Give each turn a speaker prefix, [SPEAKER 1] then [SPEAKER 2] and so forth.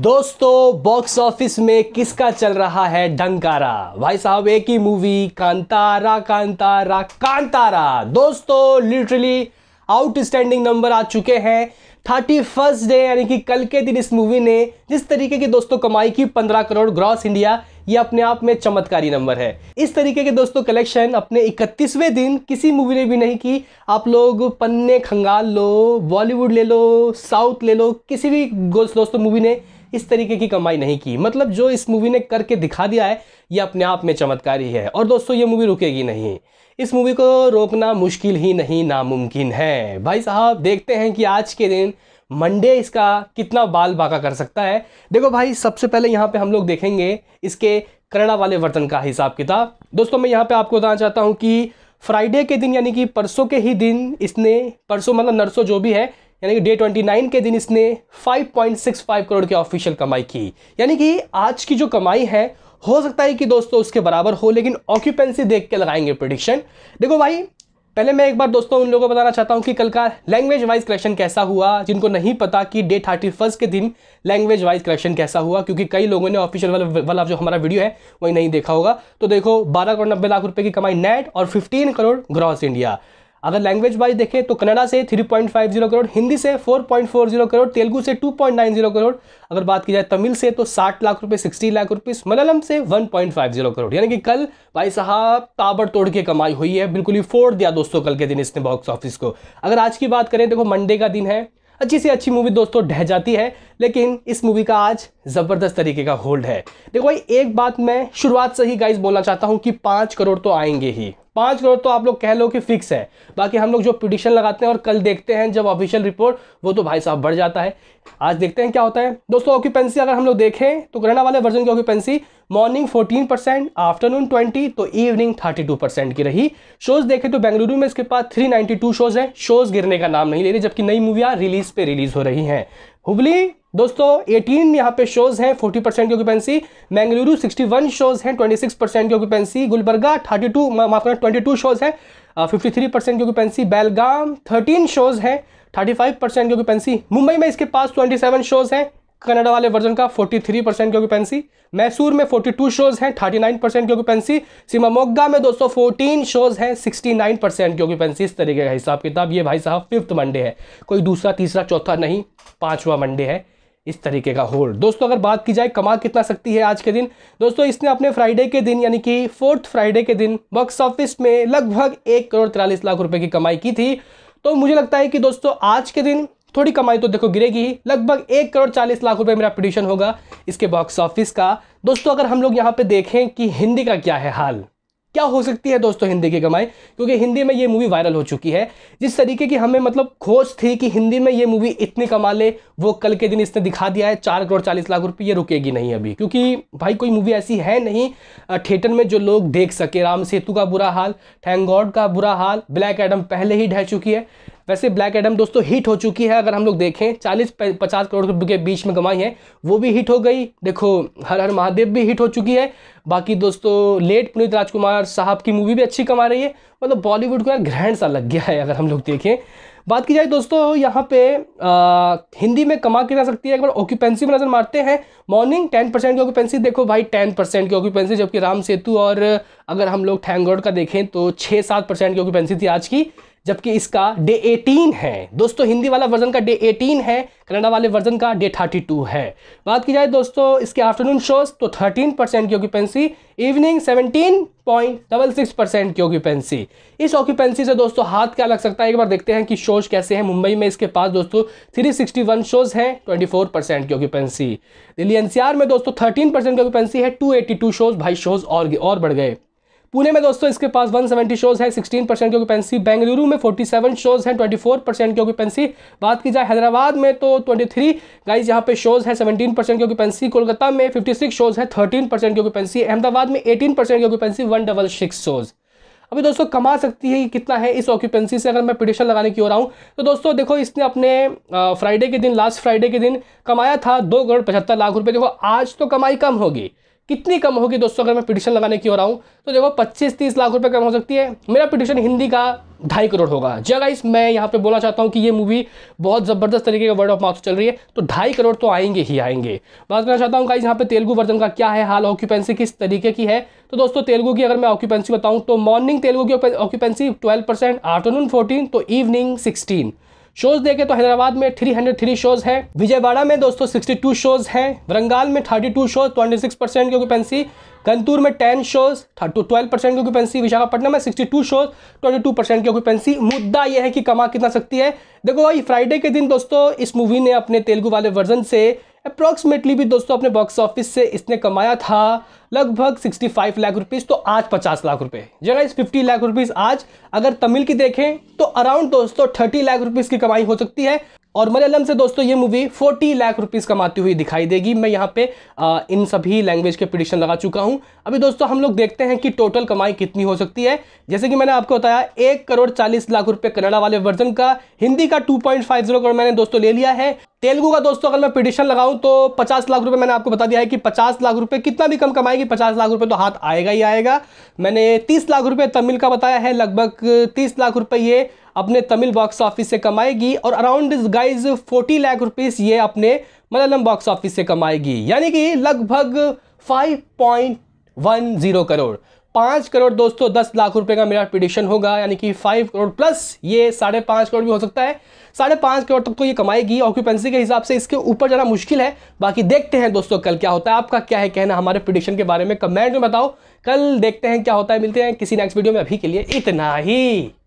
[SPEAKER 1] दोस्तों box office में किसका चल रहा है ढंकारा भाई साहब एक ही मूवी कांतारा कांतारा कांतारा दोस्तों लिटरली आउटस्टैंडिंग नंबर आ चुके हैं थर्टी फर्स्ट डे यानी कि कल के दिन इस मूवी ने जिस तरीके की दोस्तों कमाई की पंद्रह करोड़ ग्रॉस इंडिया ये अपने आप में चमत्कारी नंबर है इस तरीके के दोस्तों कलेक्शन अपने इकतीसवें दिन किसी मूवी ने भी नहीं की आप लोग पन्ने खंगाल लो बॉलीवुड ले लो साउथ ले लो किसी भी दोस्तों मूवी ने इस तरीके की कमाई नहीं की मतलब जो इस मूवी ने करके दिखा दिया है ये अपने आप में चमत्कारी है और दोस्तों ये मूवी रुकेगी नहीं इस मूवी को रोकना मुश्किल ही नहीं नामुमकिन है भाई साहब देखते हैं कि आज के दिन मंडे इसका कितना बाल बाका कर सकता है देखो भाई सबसे पहले यहाँ पे हम लोग देखेंगे इसके कन्नड़ा वाले वर्तन का हिसाब किताब दोस्तों मैं यहाँ पे आपको बताना चाहता हूँ कि फ्राइडे के दिन यानी कि परसों के ही दिन इसने परसों मतलब नरसों जो भी है यानी कि डे 29 के दिन इसने 5.65 करोड़ की ऑफिशियल कमाई की यानी कि आज की जो कमाई है हो सकता है कि दोस्तों उसके बराबर हो लेकिन ऑक्यूपेंसी देख के लगाएंगे प्रोडिक्शन देखो भाई पहले मैं एक बार दोस्तों उन लोगों को बताना चाहता हूँ कि कल का लैंग्वेज वाइज कलेक्शन कैसा हुआ जिनको नहीं पता कि डे थर्टी फर्स्ट के दिन लैंग्वेज वाइज कलेक्शन कैसा हुआ क्योंकि कई लोगों ने ऑफिशियल वाला वाला जो हमारा वीडियो है वही नहीं देखा होगा तो देखो बारह करोड़ नब्बे लाख रुपए की कमाई नेट और फिफ्टीन करोड़ ग्रॉस इंडिया अगर लैंग्वेज वाइज देखें तो कन्नड़ा से 3.50 करोड़ हिंदी से 4.40 करोड़ तेलुगू से 2.90 करोड़ अगर बात की जाए तमिल से तो 60 लाख रुपए 60 लाख रुपए मलयालम से 1.50 करोड़ यानी कि कल भाई साहब ताबड़ तोड़ के कमाई हुई है बिल्कुल ही फोड़ दिया दोस्तों कल के दिन इसने बॉक्स ऑफिस को अगर आज की बात करें देखो मंडे का दिन है अच्छी से अच्छी मूवी दोस्तों ढह जाती है लेकिन इस मूवी का आज ज़बरदस्त तरीके का होल्ड है देखो भाई एक बात मैं शुरुआत से ही गाइज बोलना चाहता हूँ कि पाँच करोड़ तो आएंगे ही पाँच करोड़ तो आप लोग कह लो कि फिक्स है बाकी हम लोग जो पिटिशन लगाते हैं और कल देखते हैं जब ऑफिशियल रिपोर्ट वो तो भाई साहब बढ़ जाता है आज देखते हैं क्या होता है दोस्तों ऑक्यूपेंसी अगर हम लोग देखें तो करना वाले वर्जन की ऑक्यूपेंसी मॉर्निंग 14 परसेंट आफ्टरनून 20 तो इवनिंग 32 परसेंट की रही शोज देखें तो बेंगलुरु में इसके पास 392 शोज हैं शोज गिरने का नाम नहीं ले रही जबकि नई मूवियाँ रिलीज पे रिलीज हो रही हैं हुबली दोस्तों 18 यहाँ पे शोज हैं 40 परसेंट की ऑक्यूपेंसी मैंगलुरु 61 शोज हैं 26 परसेंट की ऑक्यूपेंसी गुलबर्गा 32 माफ करना 22 शोज हैं 53 uh, परसेंट की ऑक्यूपेंसी बेलगाम 13 शोज हैं 35 परसेंट की ऑक्यूपेंसी मुंबई में इसके पास 27 शोज हैं कनाडा वाले वर्जन का 43 परसेंट की ऑक्यूपेंसी मैसूर में 42 शोज हैं 39 परसेंट की ऑक्यूपेंसी सिमामोगा में दोस्तों फोर्टीन शोज हैं 69 परसेंट की ऑक्यूपेंसी इस तरीके का हिसाब किताब ये भाई साहब फिफ्थ मंडे है कोई दूसरा तीसरा चौथा नहीं पांचवा मंडे है इस तरीके का होल्ड दोस्तों अगर बात की जाए कमा कितना सकती है आज के दिन दोस्तों इसने अपने फ्राइडे के दिन यानी कि फोर्थ फ्राइडे के दिन बॉक्स ऑफिस में लगभग एक करोड़ तिरालीस लाख रुपए की कमाई की थी तो मुझे लगता है कि दोस्तों आज के दिन थोड़ी कमाई तो देखो गिरेगी ही लगभग एक करोड़ चालीस लाख रुपए मेरा पिटिशन होगा इसके बॉक्स ऑफिस का दोस्तों अगर हम लोग यहाँ पे देखें कि हिंदी का क्या है हाल क्या हो सकती है दोस्तों हिंदी की कमाई क्योंकि हिंदी में ये मूवी वायरल हो चुकी है जिस तरीके की हमें मतलब खोज थी कि हिंदी में ये मूवी इतनी कमा ले वो कल के दिन इसने दिखा दिया है चार करोड़ चालीस लाख रुपये ये रुकेगी नहीं अभी क्योंकि भाई कोई मूवी ऐसी है नहीं थिएटर में जो लोग देख सके राम सेतु का बुरा हाल थैंक गॉड का बुरा हाल ब्लैक एडम पहले ही ढह चुकी है वैसे ब्लैक एडम दोस्तों हिट हो चुकी है अगर हम लोग देखें चालीस पचास करोड़ के बीच में कमाई है वो भी हिट हो गई देखो हर हर महादेव भी हिट हो चुकी है बाकी दोस्तों लेट पुनीत राजकुमार साहब की मूवी भी अच्छी कमा रही है मतलब बॉलीवुड को यार ग्रहण सा लग गया है अगर हम लोग देखें बात की जाए दोस्तों यहाँ पे आ, हिंदी में कमा के जा सकती है एक बार ऑक्यूपेंसी में नज़र मारते हैं मॉर्निंग टेन परसेंट की ऑक्यूपेंसी देखो भाई टेन परसेंट की ऑक्यूपेंसी जबकि राम सेतु और अगर हम लोग ठैंगोड का देखें तो छः सात परसेंट की ऑक्यूपेंसी थी आज की जबकि इसका डे 18 है दोस्तों हिंदी वाला वर्जन का डे 18 है कनाडा वाले वर्जन का डे 32 है बात की जाए दोस्तों इसके आफ्टरनून शोज तो 13 परसेंट की ऑक्यूपेंसी इवनिंग 17.66 परसेंट की ऑक्यूपेंसी इस ऑक्यूपेंसी से दोस्तों हाथ क्या लग सकता है एक बार देखते हैं कि शोज कैसे हैं मुंबई में इसके पास दोस्तों वन शोज हैं फोर परसेंट की ऑक्यूपेंसी दिल्ली एनसीआर में दोस्तों थर्टीन परसेंट की ऑक्यूपेंसी है टू शोज भाई शोज और और बढ़ गए पुणे में दोस्तों इसके पास 170 शोज है सिक्सटीन परसेंट की ऑक्यूपेंसी बेंगलुरु में 47 शोज हैं फोर परसेंट की ऑक्यूपेंसी बात की जाए हैदराबाद में तो 23 थ्री गाइज यहाँ पे शोज है 17 परसेंट की ऑक्यूपेंसी कोलकाता में 56 शोज है 13 परसेंट की ऑक्यूपेंसी अहमदाबाद में 18 परसेंट की occupancy one double six shows अभी दोस्तों कमा सकती है कि कितना है इस ऑक्यूपेंसी से अगर मैं पिटिशन लगाने की हो रहा हूँ तो दोस्तों देखो इसने अपने फ्राइडे के दिन लास्ट फ्राइडे के दिन कमाया था दो करोड़ पचहत्तर लाख रुपये देखो आज तो कमाई कम होगी कितनी कम होगी दोस्तों अगर मैं पिटिशन लगाने की हो रहा हूँ तो देखो पच्चीस तीस लाख रुपये कम हो सकती है मेरा पिटिशन हिंदी का ढाई करोड़ होगा जी गाइस हाँ मैं यहाँ पे बोलना चाहता हूँ कि ये मूवी बहुत ज़बरदस्त तरीके का वर्ड ऑफ माउथ चल रही है तो ढाई करोड़ तो आएंगे ही आएंगे बात करना चाहता हूँ गाइस यहाँ पे तेलुगू वर्जन का क्या है हाल ऑक्यूपेंसी किस तरीके की है तो दोस्तों तेलुगू की अगर मैं ऑक्यूपेंसी बताऊँ तो मॉर्निंग तेलुगू की occupancy twelve percent afternoon fourteen तो इवनिंग सिक्सटीन शोज देखे तो हैदराबाद में 303 शोज है विजयवाड़ा में दोस्तों 62 शोज है वरंगाल में 32 शोज ट्वेंटी सिक्स परसेंट की ऑक्यूपेंसी कंतूर में 10 शोज टू ट्वेल्व परसेंट की ऑक्यूपेंसी विशाखापट्टनम में 62 शोज ट्वेंटी टू परसेंट की ऑक्यूपेंसी मुद्दा यह है कि कमा कितना सकती है देखो भाई फ्राइडे के दिन दोस्तों इस मूवी ने अपने तेलुगु वाले वर्जन से अप्रॉक्सीमेटली भी दोस्तों अपने बॉक्स ऑफिस से इसने कमाया था लगभग 65 लाख रुपीज़ तो आज 50 लाख रुपए जगह इस 50 लाख रुपीज़ आज अगर तमिल की देखें तो अराउंड दोस्तों 30 लाख रुपीज़ की कमाई हो सकती है और मलयालम से दोस्तों ये मूवी 40 लाख रुपीस कमाती हुई दिखाई देगी मैं यहाँ पे आ, इन सभी लैंग्वेज के प्रिडिक्शन लगा चुका हूँ अभी दोस्तों हम लोग देखते हैं कि टोटल कमाई कितनी हो सकती है जैसे कि मैंने आपको बताया एक करोड़ चालीस लाख रुपये कन्नड़ा वाले वर्जन का हिंदी का टू करोड़ मैंने दोस्तों ले लिया है तेलुगू का दोस्तों अगर मैं पिटिशन लगाऊं तो 50 लाख रुपए मैंने आपको बता दिया है कि 50 लाख रुपए कितना भी कम कमाएगी 50 लाख रुपए तो हाथ आएगा ही आएगा मैंने 30 लाख रुपए तमिल का बताया है लगभग 30 लाख रुपए ये अपने तमिल बॉक्स ऑफिस से कमाएगी और अराउंड गाइज 40 लाख रुपीस ये अपने मलयालम बॉक्स ऑफिस से कमाएगी यानी कि लगभग 5.10 करोड़ पाँच करोड़ दोस्तों दस लाख रुपए का मेरा प्रिडिक्शन होगा यानी कि फाइव करोड़ प्लस ये साढ़े पाँच करोड़ भी हो सकता है साढ़े पाँच करोड़ तक तो ये कमाएगी ऑक्यूपेंसी के हिसाब से इसके ऊपर जाना मुश्किल है बाकी देखते हैं दोस्तों कल क्या होता है आपका क्या है कहना हमारे प्रिडिक्शन के बारे में कमेंट में बताओ कल देखते हैं क्या होता है मिलते हैं किसी नेक्स्ट वीडियो में अभी के लिए इतना ही